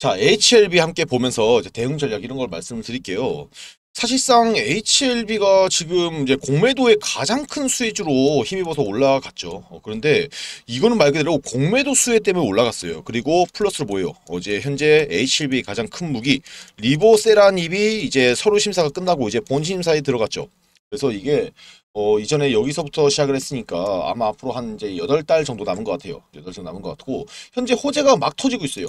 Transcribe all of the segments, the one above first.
자, HLB 함께 보면서 대응 전략 이런 걸 말씀을 드릴게요. 사실상 HLB가 지금 이제 공매도의 가장 큰 수혜주로 힘입어서 올라갔죠. 어, 그런데 이거는 말 그대로 공매도 수혜 때문에 올라갔어요. 그리고 플러스로 보여요. 어제 현재 HLB 가장 큰 무기 리보세라닙이 이제 서류 심사가 끝나고 이제 본 심사에 들어갔죠. 그래서 이게 어, 이전에 여기서부터 시작을 했으니까 아마 앞으로 한 이제 8달 정도 남은 것 같아요. 8달 정도 남은 것 같고 현재 호재가 막 터지고 있어요.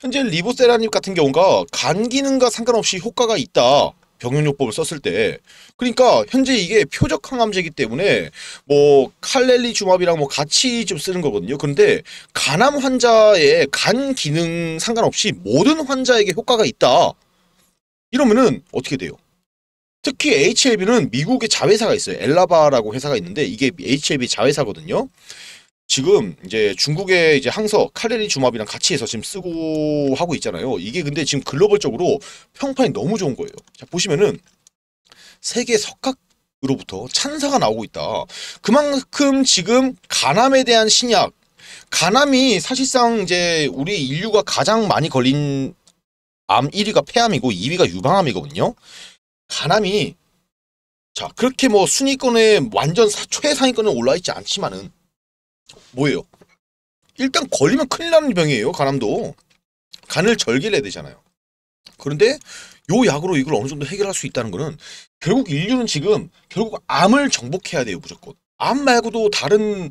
현재 리보세라닙 같은 경우가 간 기능과 상관없이 효과가 있다. 병용요법을 썼을 때 그러니까 현재 이게 표적 항암제이기 때문에 뭐 칼렐리 주마비랑뭐 같이 좀 쓰는 거거든요. 그런데 간암 환자의 간 기능 상관없이 모든 환자에게 효과가 있다. 이러면은 어떻게 돼요? 특히 HLB는 미국의 자회사가 있어요. 엘라바라고 회사가 있는데 이게 HLB 자회사거든요. 지금 이제 중국의 이제 항서 칼레리 주마비랑 같이 해서 지금 쓰고 하고 있잖아요. 이게 근데 지금 글로벌적으로 평판이 너무 좋은 거예요. 자, 보시면은 세계 석학 으로부터 찬사가 나오고 있다. 그만큼 지금 간암에 대한 신약, 간암이 사실상 이제 우리 인류가 가장 많이 걸린 암 1위가 폐암이고 2위가 유방암이거든요. 간암이 자 그렇게 뭐 순위권에 완전 최상위권에 올라있지 않지만은 뭐예요? 일단 걸리면 큰일 나는 병이에요. 간암도. 간을 절개를 해야 되잖아요. 그런데 요 약으로 이걸 어느 정도 해결할 수 있다는 거는 결국 인류는 지금 결국 암을 정복해야 돼요. 무조건. 암 말고도 다른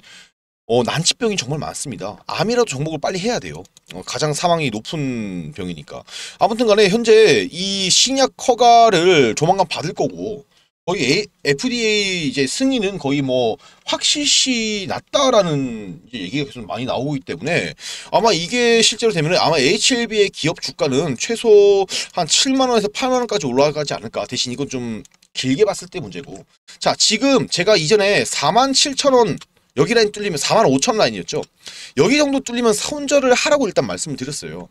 어, 난치병이 정말 많습니다. 암이라도 정복을 빨리 해야 돼요. 어, 가장 사망이 높은 병이니까. 아무튼 간에 현재 이신약 허가를 조만간 받을 거고 거의 A, FDA 이제 승인은 거의 뭐 확실시 났다라는 얘기가 계속 많이 나오기 때문에 아마 이게 실제로 되면 아마 HLB의 기업 주가는 최소 한 7만 원에서 8만 원까지 올라가지 않을까. 대신 이건 좀 길게 봤을 때 문제고. 자, 지금 제가 이전에 4만 7천 원 여기 라인 뚫리면 4만 5천 라인이었죠. 여기 정도 뚫리면 손절을 하라고 일단 말씀을 드렸어요.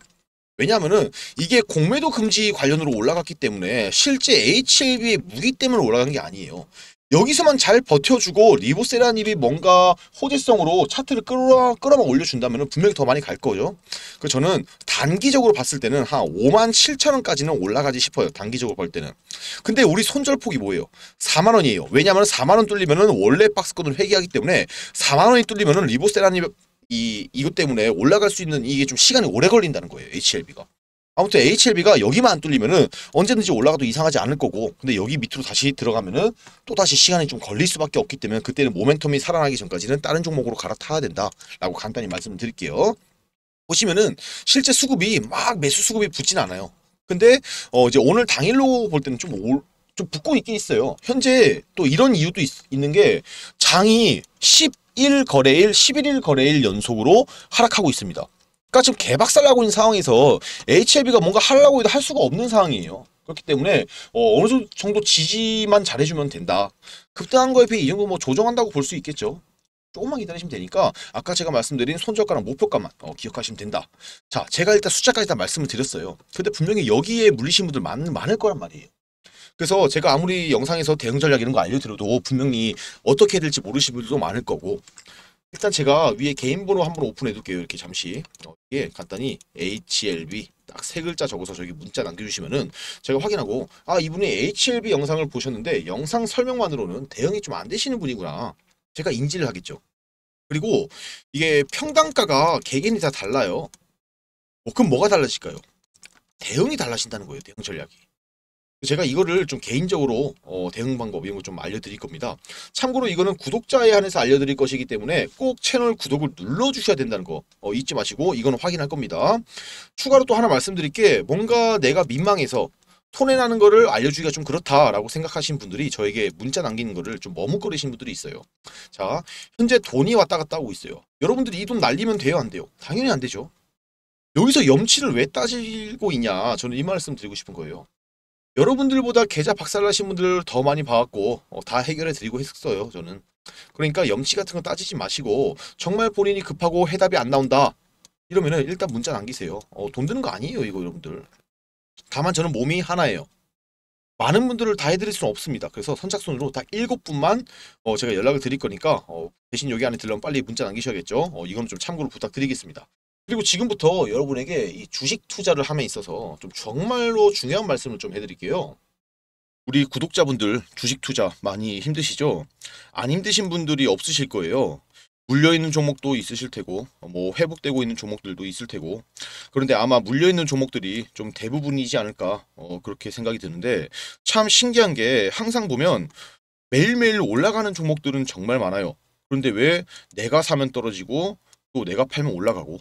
왜냐하면은 이게 공매도 금지 관련으로 올라갔기 때문에 실제 HLB의 무기 때문에 올라간 게 아니에요. 여기서만 잘 버텨주고 리보세라닐이 뭔가 호재성으로 차트를 끌어, 끌어 올려준다면 분명히 더 많이 갈 거죠. 그 저는 단기적으로 봤을 때는 한 5만 7천 원까지는 올라가지 싶어요. 단기적으로 볼 때는. 근데 우리 손절폭이 뭐예요? 4만 원이에요. 왜냐하면 4만 원 뚫리면은 원래 박스권을 회귀하기 때문에 4만 원이 뚫리면은 리보세라닐 이 이것 때문에 올라갈 수 있는 이게 좀 시간이 오래 걸린다는 거예요. HLB가. 아무튼 HLB가 여기만 안 뚫리면은 언제든지 올라가도 이상하지 않을 거고 근데 여기 밑으로 다시 들어가면은 또다시 시간이 좀 걸릴 수밖에 없기 때문에 그때는 모멘텀이 살아나기 전까지는 다른 종목으로 갈아타야 된다라고 간단히 말씀을 드릴게요. 보시면은 실제 수급이 막 매수 수급이 붙진 않아요. 근데 어 이제 오늘 당일로 볼 때는 좀 올, 좀 붙고 있긴 있어요. 현재 또 이런 이유도 있, 는게 장이 10 1거래일, 11일 거래일 연속으로 하락하고 있습니다. 그러니까 지금 개박살 나고 있는 상황에서 HLB가 뭔가 하려고 해도 할 수가 없는 상황이에요. 그렇기 때문에 어, 느 정도 지지만 잘해주면 된다. 급등한 거에 비해 이 정도 뭐 조정한다고 볼 수 있겠죠. 조금만 기다리시면 되니까 아까 제가 말씀드린 손절가랑 목표가만 어, 기억하시면 된다. 자, 제가 일단 숫자까지 다 말씀을 드렸어요. 근데 분명히 여기에 물리신 분들 많, 많을 거란 말이에요. 그래서 제가 아무리 영상에서 대응 전략 이런 거 알려드려도 분명히 어떻게 해야 될지 모르시는 분들도 많을 거고 일단 제가 위에 개인 번호 한번 오픈해둘게요. 이렇게 잠시 어, 이게 간단히 HLB 딱 세 글자 적어서 저기 문자 남겨주시면은 제가 확인하고 아 이분이 HLB 영상을 보셨는데 영상 설명만으로는 대응이 좀 안 되시는 분이구나 제가 인지를 하겠죠. 그리고 이게 평당가가 개개인이 다 달라요. 뭐 그럼 뭐가 달라질까요? 대응이 달라진다는 거예요. 대응 전략이. 제가 이거를 좀 개인적으로 어, 대응 방법 이런 거 좀 알려드릴 겁니다. 참고로 이거는 구독자에 한해서 알려드릴 것이기 때문에 꼭 채널 구독을 눌러주셔야 된다는 거 어, 잊지 마시고 이건 확인할 겁니다. 추가로 또 하나 말씀드릴 게 뭔가 내가 민망해서 손해 나는 거를 알려주기가 좀 그렇다라고 생각하신 분들이 저에게 문자 남기는 거를 좀 머뭇거리신 분들이 있어요. 자, 현재 돈이 왔다 갔다 하고 있어요. 여러분들이 이 돈 날리면 돼요, 안 돼요? 당연히 안 되죠. 여기서 염치를 왜 따지고 있냐 저는 이 말씀 드리고 싶은 거예요 여러분들보다 계좌 박살나신 분들 더 많이 봐왔고 어, 다 해결해 드리고 했었어요 저는 그러니까 염치 같은 거 따지지 마시고 정말 본인이 급하고 해답이 안 나온다 이러면은 일단 문자 남기세요 어, 돈 드는 거 아니에요 이거 여러분들 다만 저는 몸이 하나예요 많은 분들을 다 해드릴 수는 없습니다 그래서 선착순으로 다 일곱 분만 어, 제가 연락을 드릴 거니까 어, 대신 여기 안에 들려면 빨리 문자 남기셔야겠죠 어, 이거는 좀 참고로 부탁드리겠습니다 그리고 지금부터 여러분에게 이 주식 투자를 함에 있어서 좀 정말로 중요한 말씀을 좀 해드릴게요. 우리 구독자분들 주식 투자 많이 힘드시죠? 안 힘드신 분들이 없으실 거예요. 물려있는 종목도 있으실 테고 뭐 회복되고 있는 종목들도 있을 테고 그런데 아마 물려있는 종목들이 좀 대부분이지 않을까 어, 그렇게 생각이 드는데 참 신기한 게 항상 보면 매일매일 올라가는 종목들은 정말 많아요. 그런데 왜 내가 사면 떨어지고 또 내가 팔면 올라가고